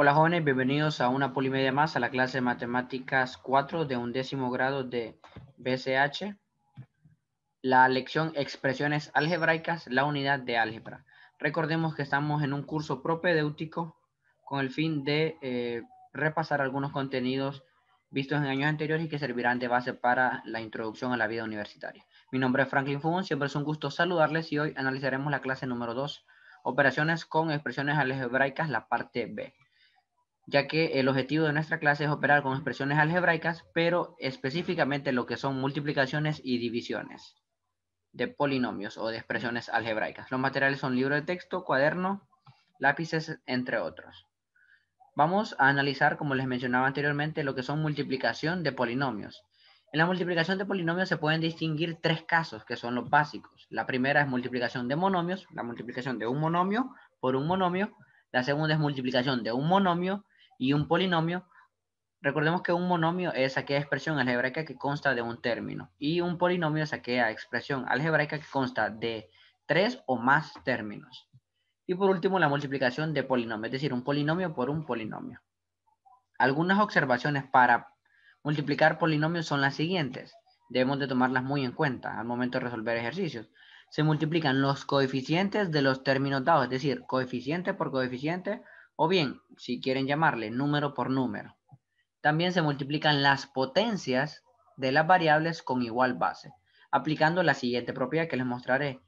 Hola jóvenes, bienvenidos a una polimedia más a la clase de matemáticas 4 de undécimo grado de BCH. La lección expresiones algebraicas, la unidad de álgebra. Recordemos que estamos en un curso propedéutico con el fin de eh, repasar algunos contenidos vistos en años anteriores y que servirán de base para la introducción a la vida universitaria. Mi nombre es Franklin fu siempre es un gusto saludarles y hoy analizaremos la clase número 2, operaciones con expresiones algebraicas, la parte B ya que el objetivo de nuestra clase es operar con expresiones algebraicas, pero específicamente lo que son multiplicaciones y divisiones de polinomios o de expresiones algebraicas. Los materiales son libro de texto, cuaderno, lápices, entre otros. Vamos a analizar, como les mencionaba anteriormente, lo que son multiplicación de polinomios. En la multiplicación de polinomios se pueden distinguir tres casos que son los básicos. La primera es multiplicación de monomios, la multiplicación de un monomio por un monomio. La segunda es multiplicación de un monomio y un polinomio. Recordemos que un monomio es aquella expresión algebraica que consta de un término y un polinomio es aquella expresión algebraica que consta de tres o más términos. Y por último, la multiplicación de polinomios, es decir, un polinomio por un polinomio. Algunas observaciones para multiplicar polinomios son las siguientes. Debemos de tomarlas muy en cuenta al momento de resolver ejercicios. Se multiplican los coeficientes de los términos dados, es decir, coeficiente por coeficiente o bien, si quieren llamarle número por número. También se multiplican las potencias de las variables con igual base, aplicando la siguiente propiedad que les mostraré.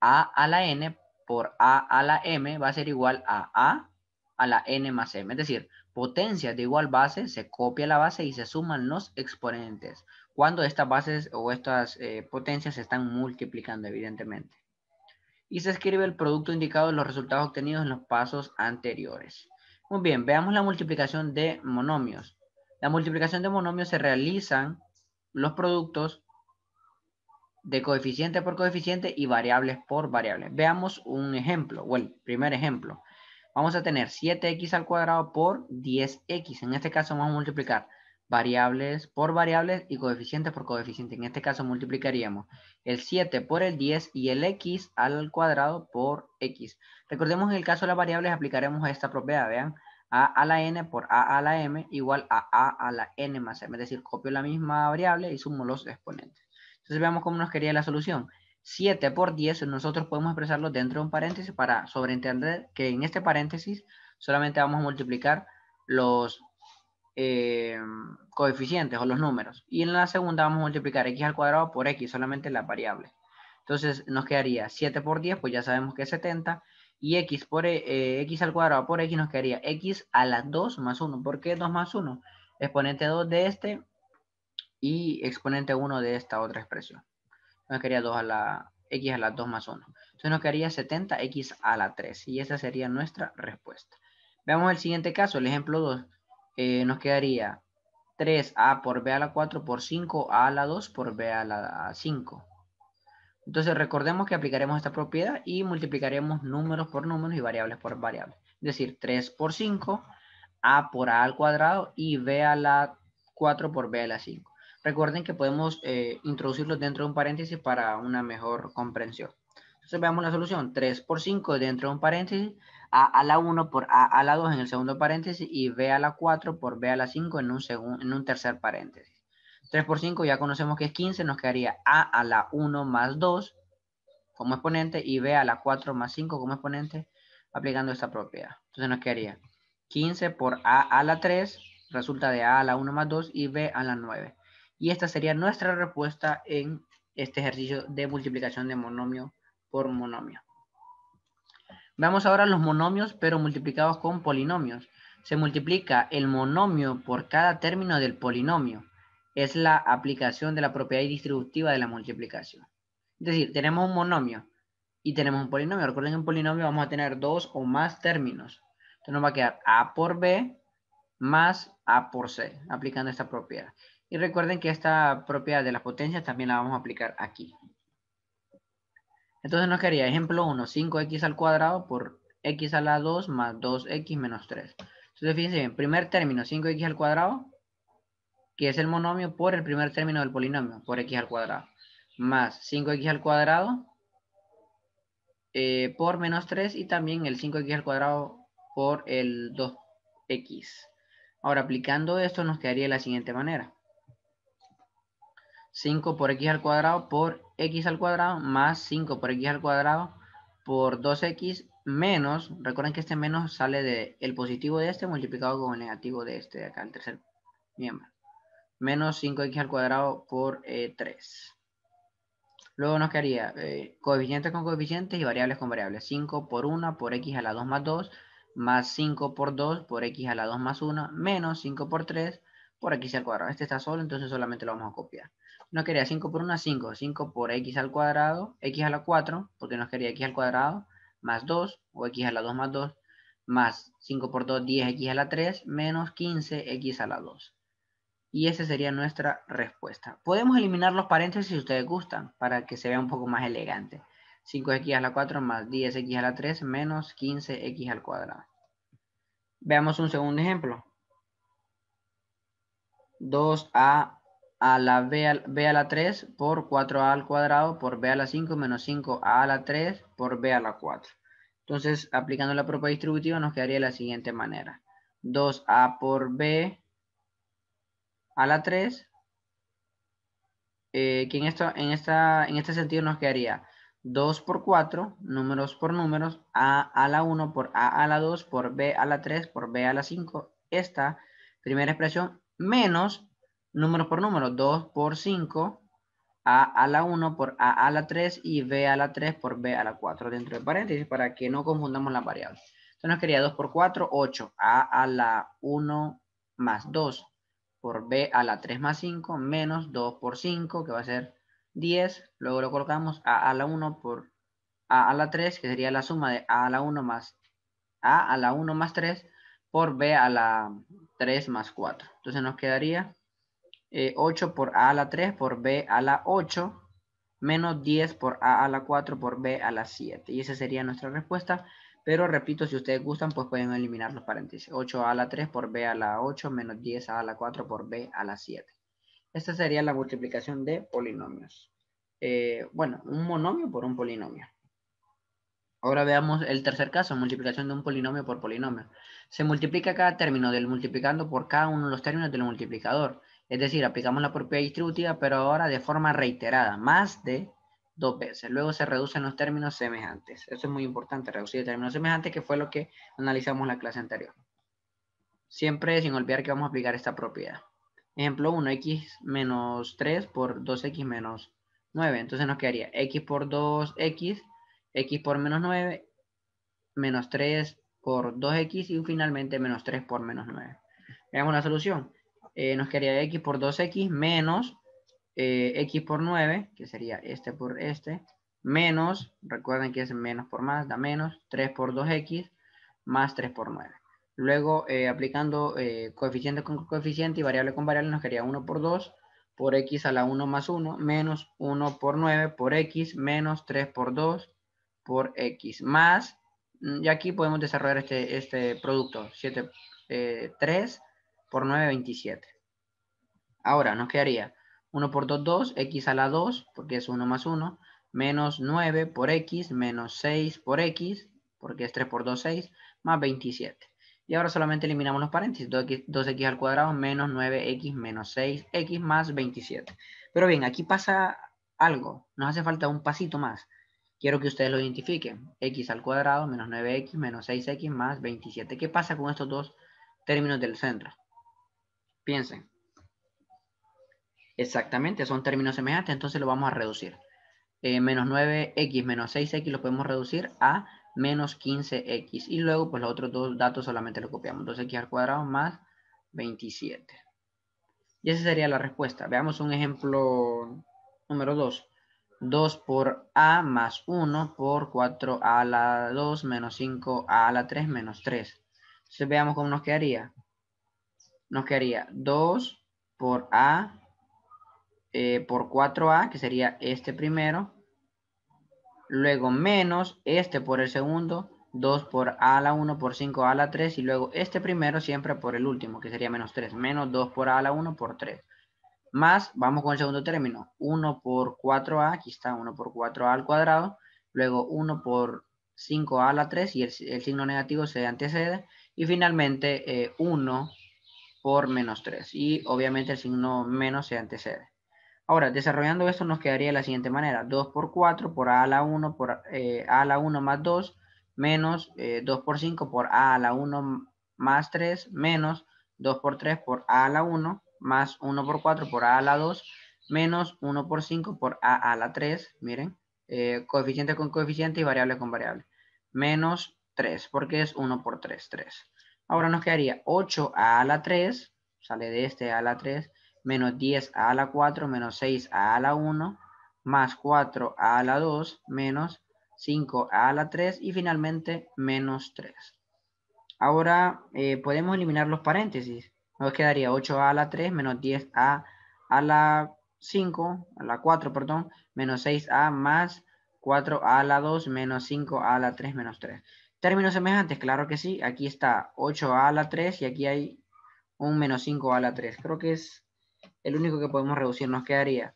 A a la n por a a la m va a ser igual a a a la n más m. Es decir, potencias de igual base, se copia la base y se suman los exponentes. Cuando estas bases o estas eh, potencias se están multiplicando, evidentemente y se escribe el producto indicado de los resultados obtenidos en los pasos anteriores. Muy bien, veamos la multiplicación de monomios. La multiplicación de monomios se realizan los productos de coeficiente por coeficiente y variables por variables. Veamos un ejemplo, o el primer ejemplo. Vamos a tener 7x al cuadrado por 10x. En este caso vamos a multiplicar variables por variables y coeficientes por coeficiente. En este caso multiplicaríamos el 7 por el 10 y el x al cuadrado por x. Recordemos en el caso de las variables aplicaremos esta propiedad, vean, a a la n por a a la m igual a a a la n más m, es decir, copio la misma variable y sumo los exponentes. Entonces veamos cómo nos quería la solución. 7 por 10 nosotros podemos expresarlo dentro de un paréntesis para sobreentender que en este paréntesis solamente vamos a multiplicar los eh, coeficientes o los números. Y en la segunda vamos a multiplicar x al cuadrado por x, solamente la variable Entonces nos quedaría 7 por 10, pues ya sabemos que es 70. Y x, por, e, eh, x al cuadrado por x nos quedaría x a la 2 más 1. ¿Por qué 2 más 1? Exponente 2 de este y exponente 1 de esta otra expresión. Nos quedaría 2 a la, x a la 2 más 1. Entonces nos quedaría 70x a la 3. Y esa sería nuestra respuesta. Veamos el siguiente caso, el ejemplo 2. Eh, nos quedaría 3a por b a la 4 por 5a a la 2 por b a la 5. Entonces recordemos que aplicaremos esta propiedad y multiplicaremos números por números y variables por variables. Es decir, 3 por 5, a por a al cuadrado y b a la 4 por b a la 5. Recuerden que podemos eh, introducirlo dentro de un paréntesis para una mejor comprensión. Entonces veamos la solución. 3 por 5 dentro de un paréntesis a a la 1 por A a la 2 en el segundo paréntesis y B a la 4 por B a la 5 en un, en un tercer paréntesis. 3 por 5 ya conocemos que es 15, nos quedaría A a la 1 más 2 como exponente y B a la 4 más 5 como exponente aplicando esta propiedad. Entonces nos quedaría 15 por A a la 3 resulta de A a la 1 más 2 y B a la 9. Y esta sería nuestra respuesta en este ejercicio de multiplicación de monomio por monomio. Veamos ahora los monomios, pero multiplicados con polinomios. Se multiplica el monomio por cada término del polinomio. Es la aplicación de la propiedad distributiva de la multiplicación. Es decir, tenemos un monomio y tenemos un polinomio. Recuerden que en polinomio vamos a tener dos o más términos. Entonces nos va a quedar A por B más A por C, aplicando esta propiedad. Y recuerden que esta propiedad de las potencias también la vamos a aplicar aquí. Entonces nos quedaría, ejemplo 1, 5x al cuadrado por x a la 2 más 2x menos 3. Entonces fíjense bien, primer término 5x al cuadrado, que es el monomio por el primer término del polinomio, por x al cuadrado, más 5x al cuadrado eh, por menos 3 y también el 5x al cuadrado por el 2x. Ahora aplicando esto nos quedaría de la siguiente manera. 5 por x al cuadrado por x al cuadrado más 5 por x al cuadrado por 2x menos, recuerden que este menos sale del positivo de este multiplicado con el negativo de este de acá, el tercer miembro. Menos 5x al cuadrado por 3. Eh, Luego nos quedaría eh, coeficientes con coeficientes y variables con variables. 5 por 1 por x a la 2 más 2, más 5 por 2 por x a la 2 más 1, menos 5 por 3 por x al cuadrado. Este está solo, entonces solamente lo vamos a copiar. No quería 5 por 1, 5. 5 por x al cuadrado, x a la 4, porque nos quería x al cuadrado, más 2, o x a la 2 más 2, más 5 por 2, 10x a la 3, menos 15x a la 2. Y esa sería nuestra respuesta. Podemos eliminar los paréntesis si ustedes gustan, para que se vea un poco más elegante. 5x a la 4 más 10x a la 3 menos 15x al cuadrado. Veamos un segundo ejemplo. 2a a la b a, la 3 por 4a al cuadrado por b a la 5 menos 5a a la 3 por b a la 4. Entonces, aplicando la propiedad distributiva nos quedaría de la siguiente manera. 2a por b a la 3, que en, esto, en, esta, en este sentido nos quedaría 2 por 4, números por números, a a la 1 por a a la 2 por b a la 3 por b a la 5, esta primera expresión, menos Número por número, 2 por 5, A a la 1 por A a la 3 y B a la 3 por B a la 4, dentro de paréntesis, para que no confundamos las variables. Entonces nos quería 2 por 4, 8, A a la 1 más 2 por B a la 3 más 5, menos 2 por 5, que va a ser 10, luego lo colocamos A a la 1 por A a la 3, que sería la suma de A a la 1 más A a la 1 más 3, por B a la 3 más 4. Entonces nos quedaría 8 eh, por a a la 3 por b a la 8 menos 10 por a a la 4 por b a la 7. Y esa sería nuestra respuesta. Pero repito, si ustedes gustan, pues pueden eliminar los paréntesis. 8a la 3 por b a la 8 menos 10a a la 4 por b a la 7. Esta sería la multiplicación de polinomios. Eh, bueno, un monomio por un polinomio. Ahora veamos el tercer caso, multiplicación de un polinomio por polinomio. Se multiplica cada término del multiplicando por cada uno de los términos del multiplicador. Es decir, aplicamos la propiedad distributiva, pero ahora de forma reiterada, más de dos veces. Luego se reducen los términos semejantes. Eso es muy importante, reducir términos semejantes, que fue lo que analizamos en la clase anterior. Siempre sin olvidar que vamos a aplicar esta propiedad. Ejemplo 1, x menos 3 por 2x menos 9. Entonces nos quedaría x por 2x, x por menos 9, menos 3 por 2x y finalmente menos 3 por menos 9. Veamos la solución. Eh, nos quedaría x por 2x menos eh, x por 9, que sería este por este, menos, recuerden que es menos por más, da menos, 3 por 2x, más 3 por 9. Luego, eh, aplicando coeficiente con coeficiente y variable con variable, nos quedaría 1 por 2 por x a la 1 más 1, menos 1 por 9 por x, menos 3 por 2 por x, más, mm, y aquí podemos desarrollar este, este producto, 7, 3 por 9, 27. Ahora nos quedaría 1 por 2, 2, x a la 2, porque es 1 más 1, menos 9 por x, menos 6 por x, porque es 3 por 2, 6, más 27. Y ahora solamente eliminamos los paréntesis, 2x, al cuadrado menos 9x menos 6x más 27. Pero bien, aquí pasa algo, nos hace falta un pasito más. Quiero que ustedes lo identifiquen. x al cuadrado menos 9x menos 6x más 27. ¿Qué pasa con estos dos términos del centro? Piensen. Exactamente, son términos semejantes, entonces lo vamos a reducir. Eh, menos 9x menos 6x lo podemos reducir a menos 15x. Y luego, pues los otros dos datos solamente lo copiamos. 2x al cuadrado más 27. Y esa sería la respuesta. Veamos un ejemplo número 2. 2 por a más 1 por 4 a la 2 menos 5 a la 3 menos 3. Entonces veamos cómo nos quedaría. Nos quedaría 2 por a eh, por 4A, que sería este primero. Luego menos este por el segundo, 2 por A a la 1 por 5 A la 3. Y luego este primero siempre por el último, que sería menos 3. Menos 2 por A a la 1 por 3. Más, vamos con el segundo término. 1 por 4A, aquí está 1 por 4A al cuadrado. Luego 1 por 5A la 3 y el, signo negativo se antecede. Y finalmente 1 eh, por menos 3. Y obviamente el signo menos se antecede. Ahora, desarrollando esto nos quedaría de la siguiente manera. 2 por 4 por a a la 1 por eh, a la 1 más 2 menos 2 eh, por 5 por a a la 1 más 3 menos 2 por 3 por a a la 1 más 1 por 4 por a a la 2 menos 1 por 5 por a a la 3. Miren, eh, coeficiente con coeficiente y variable con variable. Menos 3 porque es 1 por 3, 3. Ahora nos quedaría 8 a a la 3, sale de este a la 3 menos 10 a la 4 menos 6 a la 1 más 4 a la 2 menos 5 a la 3 y finalmente menos 3. Ahora podemos eliminar los paréntesis. Nos quedaría 8 a la 3 menos 10 a, a la 5, a la 4, perdón, menos 6 a más 4 a la 2 menos 5 a la 3 menos 3. Términos semejantes, claro que sí. Aquí está 8 a la 3 y aquí hay un menos 5 a la 3. Creo que es el único que podemos reducir nos quedaría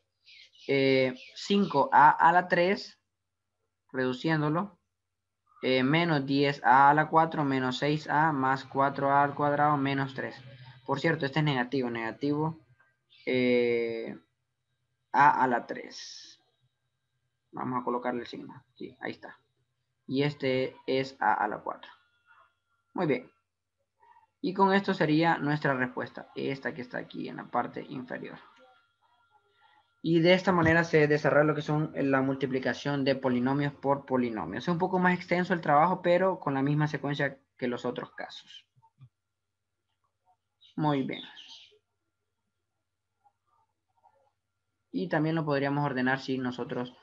5a eh, a la 3, reduciéndolo, eh, menos 10a a la 4, menos 6a, más 4a al cuadrado, menos 3. Por cierto, este es negativo, negativo eh, a a la 3. Vamos a colocarle el signo. Sí, ahí está. Y este es a a la 4. Muy bien. Y con esto sería nuestra respuesta, esta que está aquí en la parte inferior. Y de esta manera se desarrolla lo que son la multiplicación de polinomios por polinomios. Es un poco más extenso el trabajo, pero con la misma secuencia que los otros casos. Muy bien. Y también lo podríamos ordenar si nosotros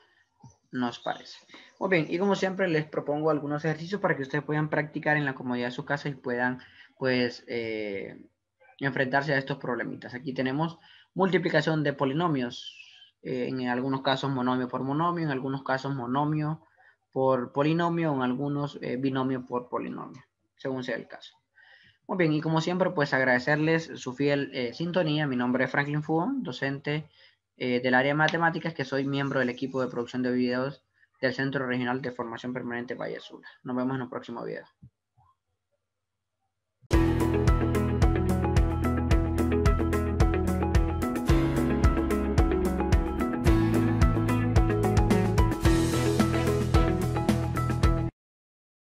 nos parece. Muy bien, y como siempre les propongo algunos ejercicios para que ustedes puedan practicar en la comodidad de su casa y puedan pues eh, enfrentarse a estos problemitas. Aquí tenemos multiplicación de polinomios, eh, en algunos casos monomio por monomio, en algunos casos monomio por polinomio, en algunos eh, binomio por polinomio, según sea el caso. Muy bien, y como siempre, pues agradecerles su fiel sintonía. Mi nombre es Franklin Fuon, docente del área de matemáticas, que soy miembro del equipo de producción de videos del Centro Regional de Formación Permanente Valle Azul. Nos vemos en un próximo video.